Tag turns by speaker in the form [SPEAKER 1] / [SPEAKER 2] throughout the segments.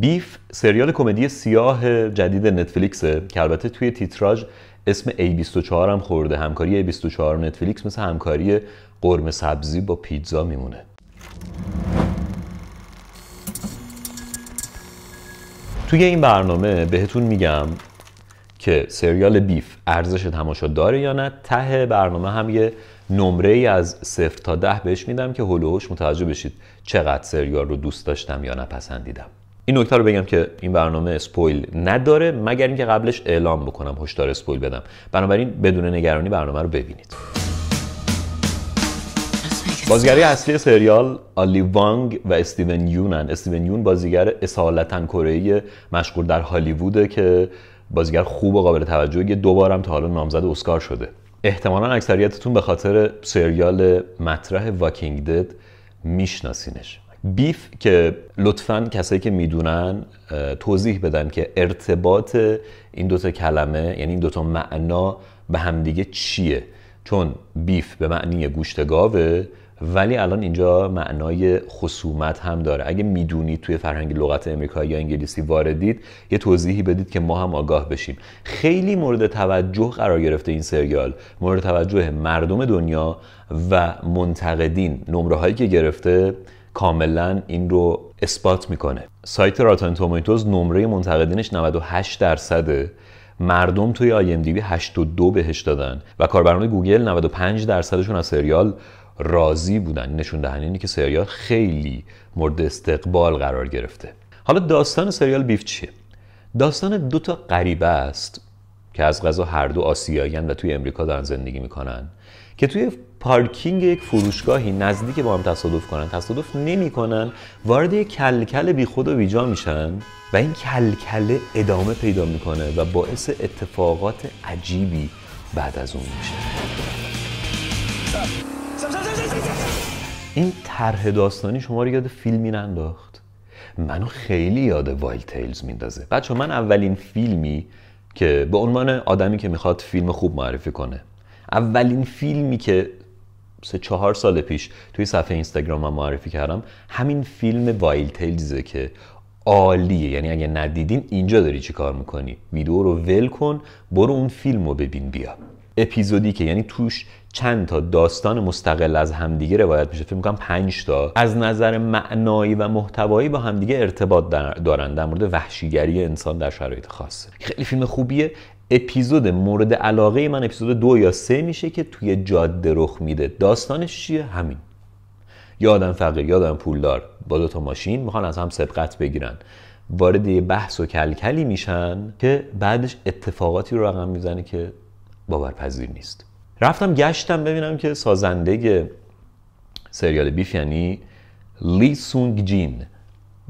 [SPEAKER 1] بیف سریال کمدی سیاه جدید نتفلیکس که البته توی تیتراژ اسم A24 هم خورده همکاری A24 نتفلیکس مثل همکاری قرم سبزی با پیتزا میمونه توی این برنامه بهتون میگم که سریال بیف ارزش تماشا داره یا نه ته برنامه هم یه نمره ای از صفر تا ده بهش میدم که هلوهوش متوجه بشید چقدر سریال رو دوست داشتم یا نپسندیدم این نکته رو بگم که این برنامه اسپویل نداره مگر اینکه قبلش اعلام بکنم هشدار اسپویل بدم بنابراین بدون نگرانی برنامه رو ببینید بازیگری اصلی سریال آلی وانگ و استیون یونن استیون یون بازیگر اصالتا کره‌ای مشهور در هالیووده که بازیگر خوب و قابل توجهی دوبارم تا حالا نامزد اسکار شده احتمالا اکثریتتون به خاطر سریال مطرح واکینگ دد میشناسینش بیف که لطفا کسایی که میدونن توضیح بدن که ارتباط این دوتا کلمه یعنی این دوتا معنا به همدیگه چیه چون بیف به معنی گوشت گاوه ولی الان اینجا معنای خصومت هم داره اگه میدونید توی فرهنگ لغت امریکایی یا انگلیسی واردید یه توضیحی بدید که ما هم آگاه بشیم خیلی مورد توجه قرار گرفته این سریال مورد توجه مردم دنیا و منتقدین نمره هایی که گرفته کاملا این رو اثبات میکنه سایت راتان تومیتوز نمره منتقدینش 98 درصده مردم توی آی ام دی 82 بهش دادن و کاربران گوگل 95 درصدشون از سریال راضی بودن نشون دهنده اینه که سریال خیلی مورد استقبال قرار گرفته حالا داستان سریال بیف چیه داستان دو تا غریبه است که از غذا هر دو آسیاییان و توی امریکا دارن زندگی میکنن که توی پارکینگ یک فروشگاهی نزدیک با هم تصادف کنن تصادف نمیکنن وارد یک کلکل بیخود و بیجا میشن و این کلکله ادامه پیدا میکنه و باعث اتفاقات عجیبی بعد از اون میشه این طرح داستانی شما رو یاد فیلمی ننداخت منو خیلی یاد وایل تیلز میندازه بچه من اولین فیلمی که به عنوان آدمی که میخواد فیلم خوب معرفی کنه اولین فیلمی که سه چهار سال پیش توی صفحه اینستاگرام من معرفی کردم همین فیلم وایل تیلزه که عالیه یعنی اگه ندیدین اینجا داری چی کار میکنی ویدیو رو ول کن برو اون فیلم رو ببین بیا اپیزودی که یعنی توش چند تا داستان مستقل از همدیگه روایت میشه فکر میکنم پنج تا از نظر معنایی و محتوایی با همدیگه ارتباط دارن در مورد وحشیگری انسان در شرایط خاصه خیلی فیلم خوبیه اپیزود مورد علاقه من اپیزود دو یا سه میشه که توی جاده رخ میده داستانش چیه همین یادم فقیر یادم پولدار با دو تا ماشین میخوان از هم سبقت بگیرن وارد یه بحث و کلکلی میشن که بعدش اتفاقاتی رو رقم میزنه که باورپذیر نیست رفتم گشتم ببینم که سازنده سریال بیف یعنی لی سونگ جین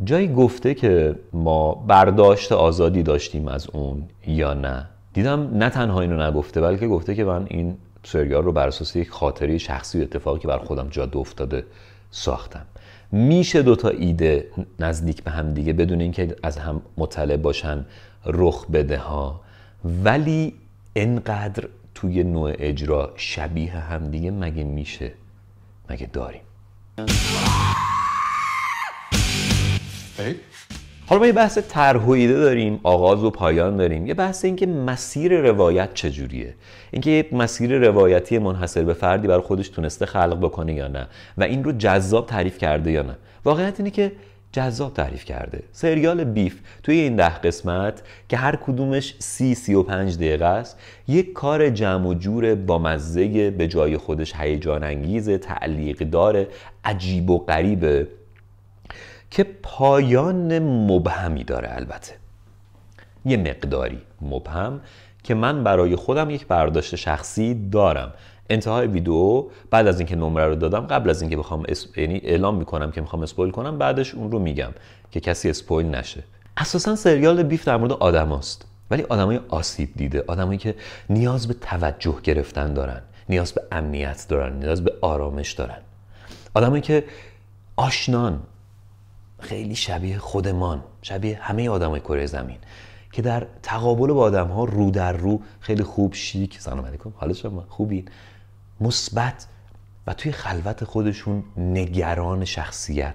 [SPEAKER 1] جایی گفته که ما برداشت آزادی داشتیم از اون یا نه دیدم نه تنها اینو نگفته بلکه گفته که من این سریال رو بر اساس یک خاطره شخصی و اتفاقی که بر خودم جاده افتاده ساختم میشه دوتا ایده نزدیک به هم دیگه بدون اینکه از هم مطلع باشن رخ بده ها ولی انقدر توی نوع اجرا شبیه هم دیگه مگه میشه مگه داریم حالا ما یه بحث ترهویده داریم آغاز و پایان داریم یه بحث اینکه مسیر روایت چجوریه اینکه یک مسیر روایتی منحصر به فردی برای خودش تونسته خلق بکنه یا نه و این رو جذاب تعریف کرده یا نه واقعیت اینه که جذاب تعریف کرده سریال بیف توی این ده قسمت که هر کدومش سی سی و پنج دقیقه است یک کار جمع و جور با مزه به جای خودش هیجان انگیز تعلیق داره عجیب و غریبه که پایان مبهمی داره البته یه مقداری مبهم که من برای خودم یک برداشت شخصی دارم انتهای ویدیو بعد از اینکه نمره رو دادم قبل از اینکه بخوام اس... یعنی اعلام میکنم که میخوام اسپویل کنم بعدش اون رو میگم که کسی اسپویل نشه اساسا سریال بیف در مورد آدماست ولی آدمای آسیب دیده آدمایی که نیاز به توجه گرفتن دارن نیاز به امنیت دارن نیاز به آرامش دارن آدمایی که آشنان خیلی شبیه خودمان شبیه همه های کره زمین که در تقابل با آدم ها رو در رو خیلی خوب شیک سلام علیکم حال شما خوبین مثبت و توی خلوت خودشون نگران شخصیت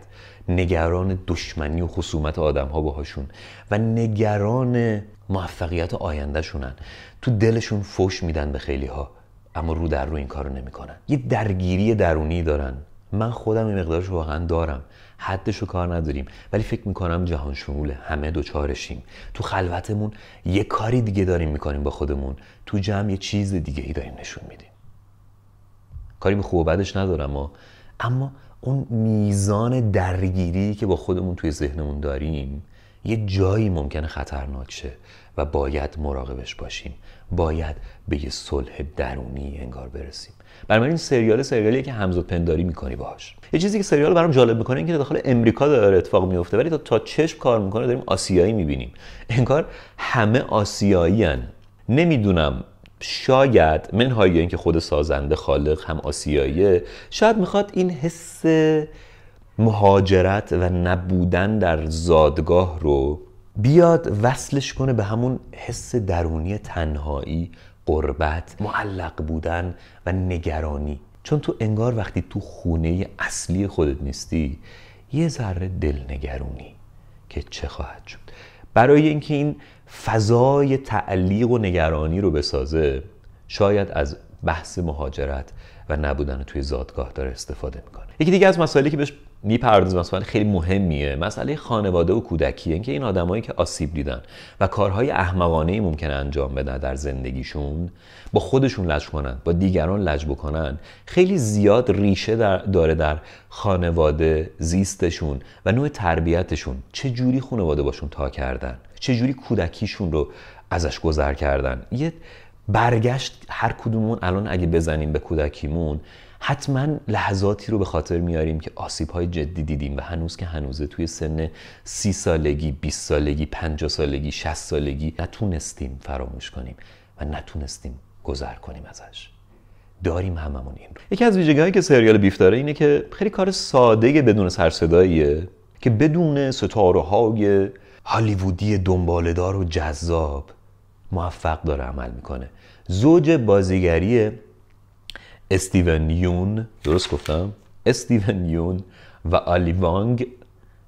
[SPEAKER 1] نگران دشمنی و خصومت آدم ها باهاشون و نگران موفقیت آیندهشونن تو دلشون فوش میدن به خیلی ها اما رو در رو این کارو نمیکنن یه درگیری درونی دارن من خودم این مقدارش واقعا دارم حدش رو کار نداریم ولی فکر میکنم جهان شمول همه دوچارشیم تو خلوتمون یه کاری دیگه داریم میکنیم با خودمون تو جمع یه چیز دیگه ای داریم نشون میدیم کاری به خوب و بدش ندارم اما اما اون میزان درگیری که با خودمون توی ذهنمون داریم یه جایی ممکنه خطرناک شه و باید مراقبش باشیم باید به یه صلح درونی انگار برسیم برای این سریال سریالی که و پنداری میکنی باهاش یه چیزی که سریال برام جالب میکنه که داخل امریکا داره اتفاق میفته ولی تا تا چشم کار میکنه داریم آسیایی میبینیم انگار همه آسیایی نمیدونم شاید هایی اینکه خود سازنده خالق هم آسیاییه شاید میخواد این حس مهاجرت و نبودن در زادگاه رو بیاد وصلش کنه به همون حس درونی تنهایی قربت معلق بودن و نگرانی چون تو انگار وقتی تو خونه اصلی خودت نیستی یه ذره دلنگرونی که چه خواهد شد برای اینکه این فضای تعلیق و نگرانی رو بسازه شاید از بحث مهاجرت و نبودن توی زادگاه داره استفاده میکنه یکی دیگه از مسائلی که بهش میپردازیم مثلا خیلی مهمیه مسئله خانواده و کودکیه اینکه این آدمایی که آسیب دیدن و کارهای احمقانه ممکن انجام بدن در زندگیشون با خودشون لج کنن با دیگران لج بکنن خیلی زیاد ریشه داره در خانواده زیستشون و نوع تربیتشون چه جوری خانواده باشون تا کردن چه جوری کودکیشون رو ازش گذر کردن یه برگشت هر کدومون الان اگه بزنیم به کودکیمون حتما لحظاتی رو به خاطر میاریم که آسیب های جدی دیدیم و هنوز که هنوزه توی سن سی سالگی 20 سالگی 50 سالگی 60 سالگی نتونستیم فراموش کنیم و نتونستیم گذر کنیم ازش داریم هممون این رو یکی از ویژگی که سریال بیف داره اینه که خیلی کار ساده بدون سرصداییه که بدون ستاره های هالیوودی دنبالدار و جذاب موفق داره عمل میکنه زوج بازیگری استیون یون درست گفتم استیون یون و آلی وانگ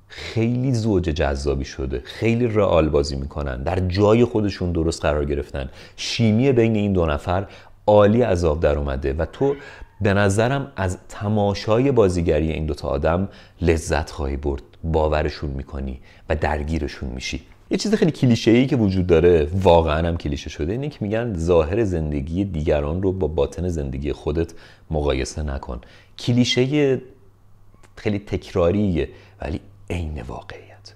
[SPEAKER 1] خیلی زوج جذابی شده خیلی رئال بازی میکنن در جای خودشون درست قرار گرفتن شیمی بین این دو نفر عالی از آب در اومده و تو به نظرم از تماشای بازیگری این دوتا آدم لذت خواهی برد باورشون میکنی و درگیرشون میشی یه چیز خیلی کلیشه ای که وجود داره واقعا هم کلیشه شده اینه که میگن ظاهر زندگی دیگران رو با باطن زندگی خودت مقایسه نکن کلیشه خیلی تکراریه ولی عین واقعیت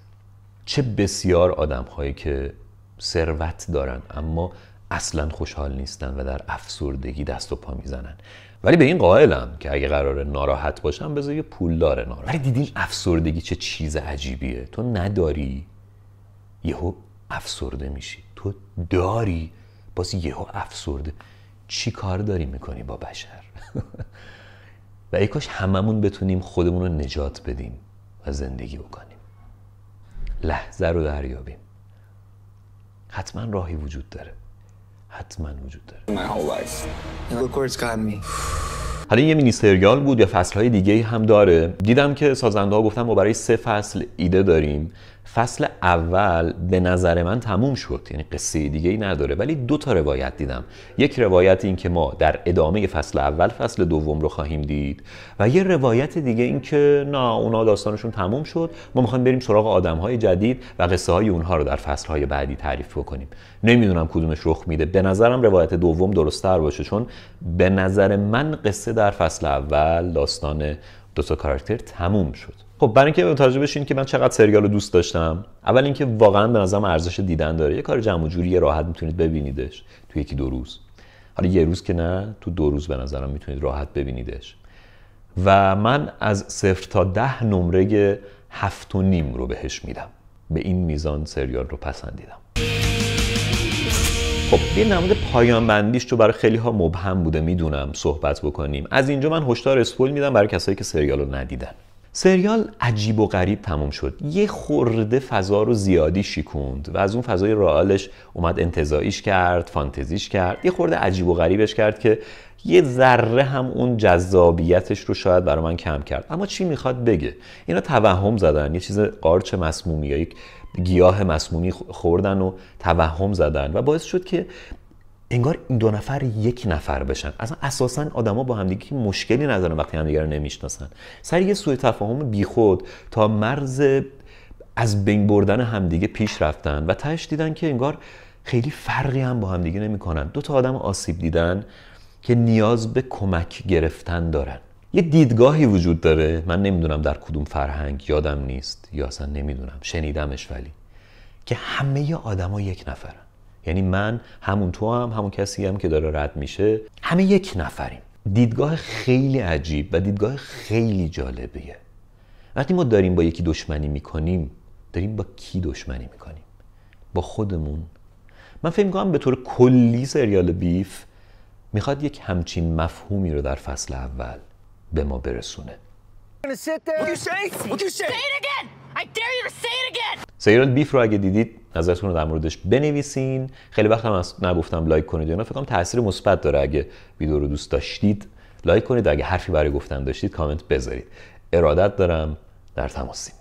[SPEAKER 1] چه بسیار آدم هایی که ثروت دارن اما اصلا خوشحال نیستن و در افسردگی دست و پا میزنن ولی به این قائلم که اگه قرار ناراحت باشم بذار یه پولدار ناراحت ولی دیدین افسردگی چه چیز عجیبیه تو نداری یهو افسرده میشی تو داری باز یهو افسرده چی کار داری میکنی با بشر و ای کاش هممون بتونیم خودمون رو نجات بدیم و زندگی بکنیم لحظه رو دریابیم حتما راهی وجود داره حتما وجود داره حالا یه مینی سریال بود یا فصلهای دیگه هم داره دیدم که سازنده ها گفتن ما برای سه فصل ایده داریم فصل اول به نظر من تموم شد یعنی قصه دیگه ای نداره ولی دو تا روایت دیدم یک روایت این که ما در ادامه فصل اول فصل دوم رو خواهیم دید و یه روایت دیگه این که نه اونا داستانشون تموم شد ما میخوایم بریم سراغ آدم های جدید و قصه های اونها رو در فصل های بعدی تعریف بکنیم نمیدونم کدومش رخ میده به نظرم روایت دوم درستتر باشه چون به نظر من قصه در فصل اول داستان دو تا کاراکتر تموم شد خب برای اینکه متوجه بشین که من چقدر سریال رو دوست داشتم اول اینکه واقعا به نظرم ارزش دیدن داره یه کار جمع جوری راحت میتونید ببینیدش تو یکی دو روز حالا یه روز که نه تو دو روز به نظرم میتونید راحت ببینیدش و من از صفر تا ده نمره هفت و نیم رو بهش میدم به این میزان سریال رو پسندیدم خب یه نمود پایان بندیش تو برای خیلی ها مبهم بوده میدونم صحبت بکنیم از اینجا من هشدار اسپول میدم برای کسایی که سریال رو ندیدن سریال عجیب و غریب تموم شد یه خورده فضا رو زیادی شیکوند و از اون فضای رئالش اومد انتظاییش کرد فانتزیش کرد یه خورده عجیب و غریبش کرد که یه ذره هم اون جذابیتش رو شاید برای من کم کرد اما چی میخواد بگه اینا توهم زدن یه چیز قارچ مسمومی یا یک گیاه مسمومی خوردن و توهم زدن و باعث شد که انگار این دو نفر یک نفر بشن اصلا اساسا آدما با همدیگه مشکلی ندارن وقتی همدیگه رو نمیشناسن سر یه سوء تفاهم بیخود تا مرز از بین بردن همدیگه پیش رفتن و تهش دیدن که انگار خیلی فرقی هم با همدیگه نمیکنن دو تا آدم آسیب دیدن که نیاز به کمک گرفتن دارن یه دیدگاهی وجود داره من نمیدونم در کدوم فرهنگ یادم نیست یا اصلا نمیدونم شنیدمش ولی که همه آدما یک نفرن یعنی من همون تو هم همون کسی هم که داره رد میشه همه یک نفریم دیدگاه خیلی عجیب و دیدگاه خیلی جالبیه وقتی ما داریم با یکی دشمنی میکنیم داریم با کی دشمنی میکنیم با خودمون من فکر میکنم به طور کلی سریال بیف میخواد یک همچین مفهومی رو در فصل اول به ما برسونه سیران بیف رو اگه دیدید نظرتون رو در موردش بنویسین خیلی وقت هم نگفتم لایک کنید یا نه فکر کنم تاثیر مثبت داره اگه ویدیو رو دوست داشتید لایک کنید اگه حرفی برای گفتن داشتید کامنت بذارید ارادت دارم در تماسیم